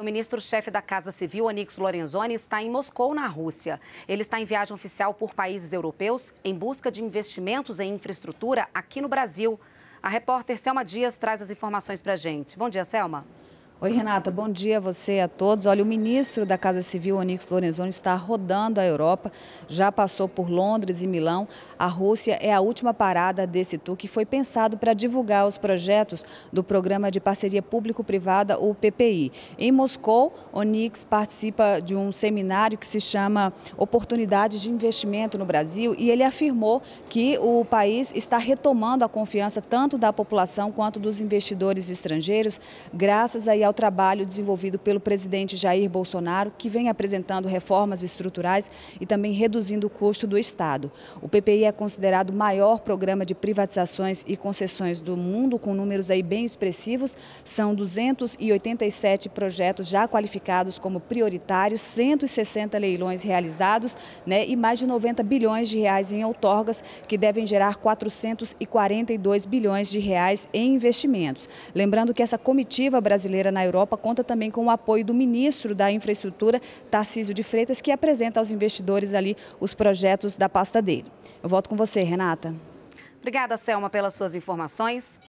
O ministro-chefe da Casa Civil, Onix Lorenzoni, está em Moscou, na Rússia. Ele está em viagem oficial por países europeus em busca de investimentos em infraestrutura aqui no Brasil. A repórter Selma Dias traz as informações para a gente. Bom dia, Selma. Oi, Renata, bom dia a você e a todos. Olha, o ministro da Casa Civil, Onyx Lorenzoni, está rodando a Europa, já passou por Londres e Milão. A Rússia é a última parada desse tour que foi pensado para divulgar os projetos do Programa de Parceria Público-Privada, o PPI. Em Moscou, Onyx participa de um seminário que se chama Oportunidades de Investimento no Brasil e ele afirmou que o país está retomando a confiança tanto da população quanto dos investidores estrangeiros, graças aí ao trabalho desenvolvido pelo presidente Jair Bolsonaro, que vem apresentando reformas estruturais e também reduzindo o custo do Estado. O PPI é considerado o maior programa de privatizações e concessões do mundo, com números aí bem expressivos. São 287 projetos já qualificados como prioritários, 160 leilões realizados né, e mais de 90 bilhões de reais em outorgas, que devem gerar 442 bilhões de reais em investimentos. Lembrando que essa comitiva brasileira na na Europa conta também com o apoio do ministro da Infraestrutura, Tarcísio de Freitas, que apresenta aos investidores ali os projetos da pasta dele. Eu volto com você, Renata. Obrigada, Selma, pelas suas informações.